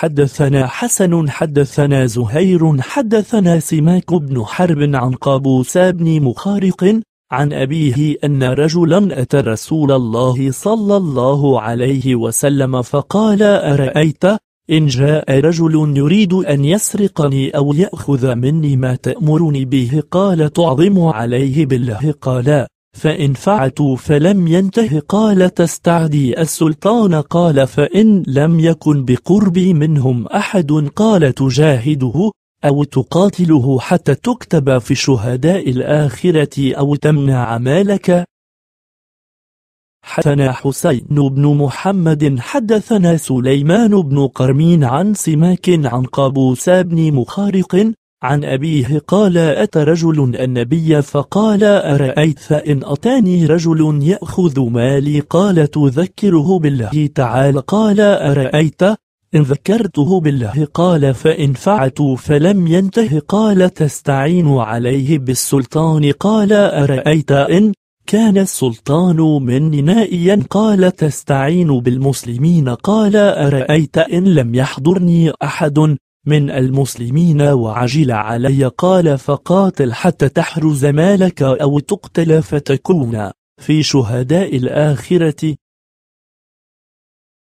حدثنا حسن حدثنا زهير حدثنا سماك بن حرب عن قابوس بن مخارق عن أبيه أن رجلا أتى رسول الله صلى الله عليه وسلم فقال أرأيت إن جاء رجل يريد أن يسرقني أو يأخذ مني ما تأمرني به قال تعظم عليه بالله قال فإن فعلتوا فلم ينته قال تستعدي السلطان قال فإن لم يكن بقربي منهم أحد قال تجاهده أو تقاتله حتى تكتب في شهداء الآخرة أو تمنع مالك حدثنا حسين بن محمد حدثنا سليمان بن قرمين عن سماك عن قابوس بن مخارق عن أبيه قال أتى رجل النبي فقال أرأيت إن أتاني رجل يأخذ مالي قال تذكره بالله تعالى قال أرأيت إن ذكرته بالله قال فإن فعت فلم ينته قال تستعين عليه بالسلطان قال أرأيت إن كان السلطان مني نائيا قال تستعين بالمسلمين قال أرأيت إن لم يحضرني أحد من المسلمين وعجل علي قال فقاتل حتى تحرز مالك أو تقتل فتكون في شهداء الآخرة